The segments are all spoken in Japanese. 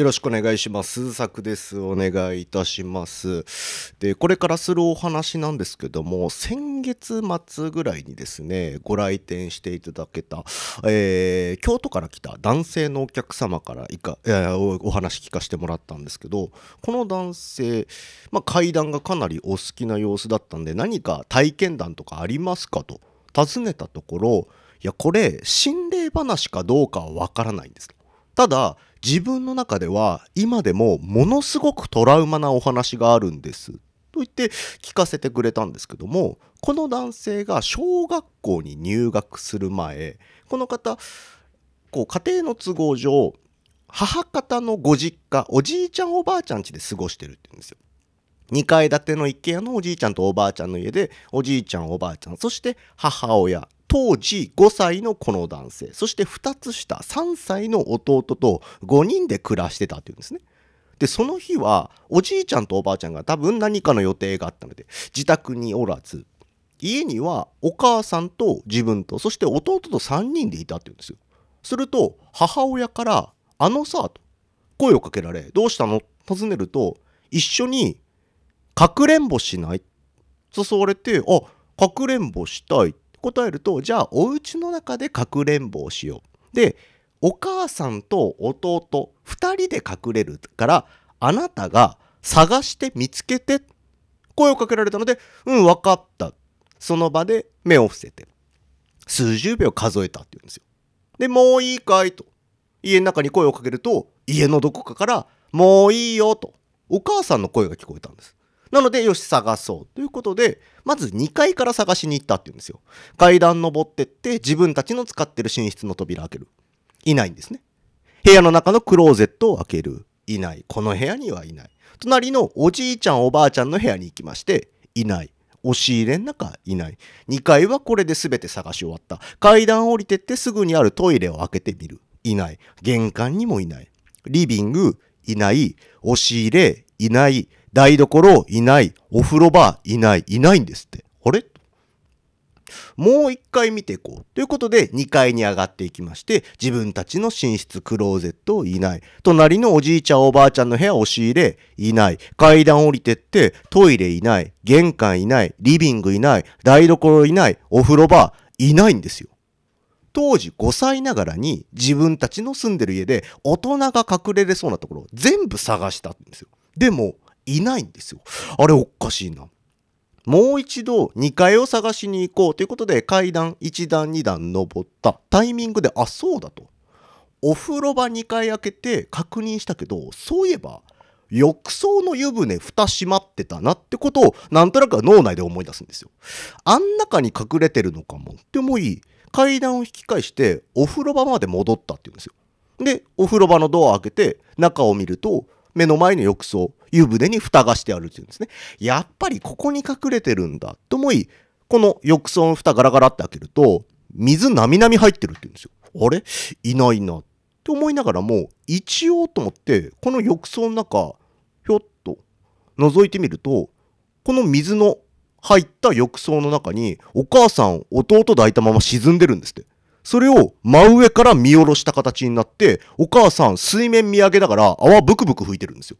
よろしくお願いします。作です。お願いいたします。で、これからするお話なんですけども、先月末ぐらいにですね、ご来店していただけた、えー、京都から来た男性のお客様からいか、えー、お話聞かせてもらったんですけど、この男性、まあ、階段がかなりお好きな様子だったんで、何か体験談とかありますかと尋ねたところ、いや、これ、心霊話かどうかはわからないんです。ただ、自分の中では今でもものすごくトラウマなお話があるんですと言って聞かせてくれたんですけどもこの男性が小学校に入学する前この方こう家庭の都合上母方のご実家おじいちゃんおばあちゃん家で過ごしてるって言うんですよ。2階建ての一軒家のおじいちゃんとおばあちゃんの家で、おじいちゃん、おばあちゃん、そして母親、当時5歳のこの男性、そして2つ下、3歳の弟と5人で暮らしてたっていうんですね。で、その日は、おじいちゃんとおばあちゃんが多分何かの予定があったので、自宅におらず、家にはお母さんと自分と、そして弟と3人でいたっていうんですよ。すると、母親から、あのさ、と声をかけられ、どうしたの尋ねると、一緒にかくれんぼしない誘われて、あ、かくれんぼしたいって答えると、じゃあお家の中でかくれんぼをしよう。で、お母さんと弟2人で隠れるから、あなたが探して見つけて声をかけられたので、うん、分かった。その場で目を伏せて、数十秒数えたって言うんですよ。で、もういいかいと。家の中に声をかけると、家のどこかから、もういいよと。お母さんの声が聞こえたんです。なので、よし、探そう。ということで、まず2階から探しに行ったって言うんですよ。階段登ってって、自分たちの使ってる寝室の扉開ける。いないんですね。部屋の中のクローゼットを開ける。いない。この部屋にはいない。隣のおじいちゃん、おばあちゃんの部屋に行きまして、いない。押し入れの中いない。2階はこれで全て探し終わった。階段降りてってすぐにあるトイレを開けてみる。いない。玄関にもいない。リビング、いない。押し入れ、いない。台所いない、お風呂場いない、いないんですって。あれもう一回見ていこう。ということで、二階に上がっていきまして、自分たちの寝室、クローゼットいない。隣のおじいちゃん、おばあちゃんの部屋押し入れいない。階段降りてって、トイレいない。玄関いない。リビングいない。台所いない。お風呂場いないんですよ。当時5歳ながらに自分たちの住んでる家で大人が隠れれそうなところを全部探したんですよ。でもいないんですよ。あれおかしいな。もう一度2階を探しに行こうということで階段1段2段登ったタイミングであそうだとお風呂場2階開けて確認したけどそういえば浴槽の湯船蓋閉まってたなってことをなんとなく脳内で思い出すんですよ。あん中に隠れてるのかもって思い階段を引き返してお風呂場まで戻ったって言うんですよ。でお風呂場のドアを開けて中を見ると目の前の浴槽湯船に蓋がしてあるっていうんですね。やっぱりここに隠れてるんだと思い、この浴槽の蓋ガラガラって開けると、水なみなみ入ってるって言うんですよ。あれいないなって思いながらも、一応と思って、この浴槽の中、ひょっと覗いてみると、この水の入った浴槽の中に、お母さん、弟抱いたまま沈んでるんですって。それを真上から見下ろした形になって、お母さん水面見上げながら泡ブクブク吹いてるんですよ。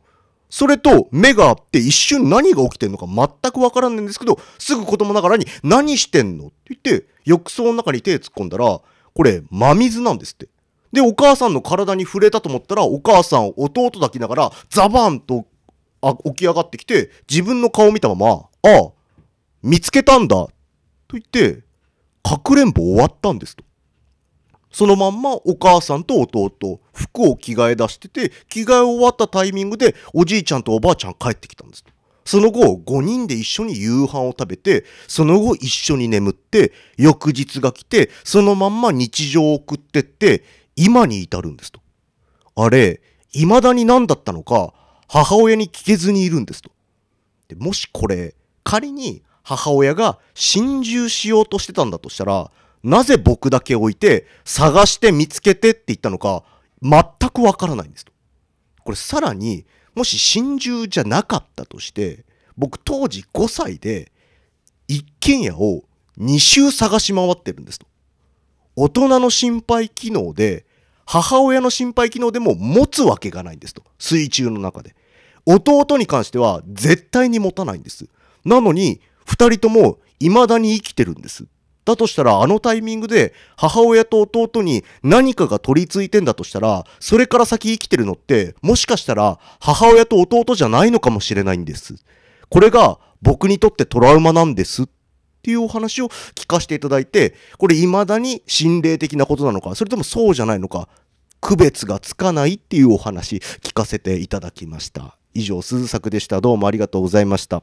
それと目があって一瞬何が起きてんのか全くわからないんですけど、すぐ子供ながらに何してんのって言って、浴槽の中に手突っ込んだら、これ真水なんですって。で、お母さんの体に触れたと思ったら、お母さん弟抱きながら、ザバーンとあ起き上がってきて、自分の顔を見たまま、ああ、見つけたんだ、と言って、かくれんぼ終わったんですと。そのまんまお母さんと弟、服を着替え出してて、着替え終わったタイミングでおじいちゃんとおばあちゃん帰ってきたんですその後、5人で一緒に夕飯を食べて、その後一緒に眠って、翌日が来て、そのまんま日常を送ってって、今に至るんですと。あれ、未だに何だったのか、母親に聞けずにいるんですと。でもしこれ、仮に母親が心中しようとしてたんだとしたら、なぜ僕だけ置いて、探して見つけてって言ったのか、全くわからないんですと。これさらに、もし真珠じゃなかったとして、僕当時5歳で、一軒家を2周探し回ってるんですと。大人の心配機能で、母親の心配機能でも持つわけがないんですと。水中の中で。弟に関しては絶対に持たないんです。なのに、2人とも未だに生きてるんですだとしたら、あのタイミングで母親と弟に何かが取り付いてんだとしたら、それから先生きてるのって、もしかしたら母親と弟じゃないのかもしれないんです。これが僕にとってトラウマなんですっていうお話を聞かせていただいて、これ未だに心霊的なことなのか、それともそうじゃないのか、区別がつかないっていうお話聞かせていただきました。以上、鈴作でした。どうもありがとうございました。